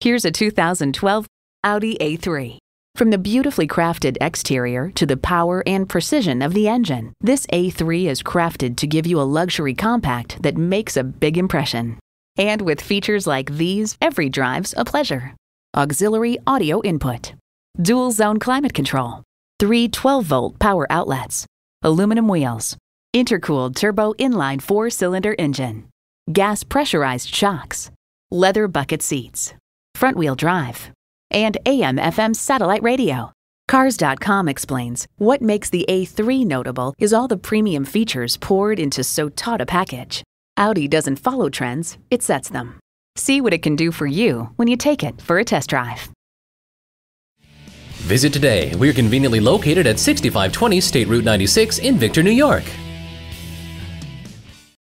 Here's a 2012 Audi A3. From the beautifully crafted exterior to the power and precision of the engine, this A3 is crafted to give you a luxury compact that makes a big impression. And with features like these, every drive's a pleasure. Auxiliary audio input, dual zone climate control, three 12-volt power outlets, aluminum wheels, intercooled turbo inline four-cylinder engine, gas pressurized shocks, leather bucket seats, front wheel drive, and AM FM satellite radio. Cars.com explains what makes the A3 notable is all the premium features poured into so taut a package. Audi doesn't follow trends, it sets them. See what it can do for you when you take it for a test drive. Visit today. We're conveniently located at 6520 State Route 96 in Victor, New York.